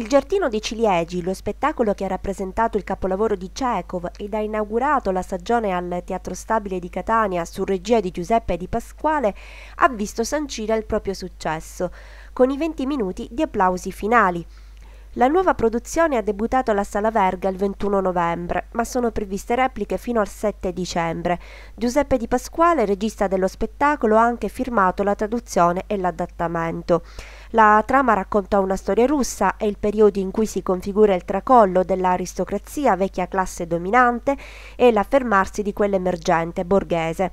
Il giardino dei ciliegi, lo spettacolo che ha rappresentato il capolavoro di Chekhov ed ha inaugurato la stagione al Teatro Stabile di Catania su regia di Giuseppe Di Pasquale, ha visto sancire il proprio successo, con i 20 minuti di applausi finali. La nuova produzione ha debuttato alla Sala Verga il 21 novembre, ma sono previste repliche fino al 7 dicembre. Giuseppe Di Pasquale, regista dello spettacolo, ha anche firmato la traduzione e l'adattamento. La trama racconta una storia russa e il periodo in cui si configura il tracollo dell'aristocrazia vecchia classe dominante e l'affermarsi di quella emergente borghese.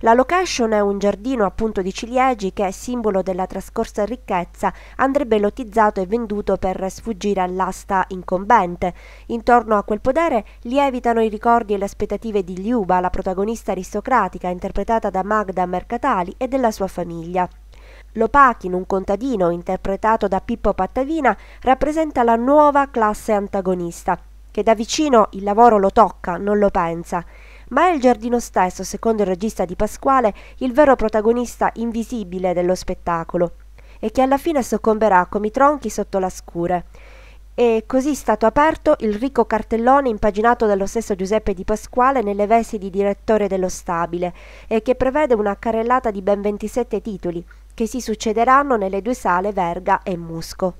La location è un giardino appunto di ciliegi che, simbolo della trascorsa ricchezza, andrebbe lottizzato e venduto per sfuggire all'asta incombente. Intorno a quel podere lievitano i ricordi e le aspettative di Liuba, la protagonista aristocratica interpretata da Magda Mercatali e della sua famiglia. L'Opachin, un contadino interpretato da Pippo Pattavina, rappresenta la nuova classe antagonista, che da vicino il lavoro lo tocca, non lo pensa. Ma è il giardino stesso, secondo il regista di Pasquale, il vero protagonista invisibile dello spettacolo e che alla fine soccomberà come i tronchi sotto la scure. E così è stato aperto il ricco cartellone impaginato dallo stesso Giuseppe di Pasquale nelle vesti di direttore dello stabile e che prevede una carrellata di ben 27 titoli, che si succederanno nelle due sale Verga e Musco.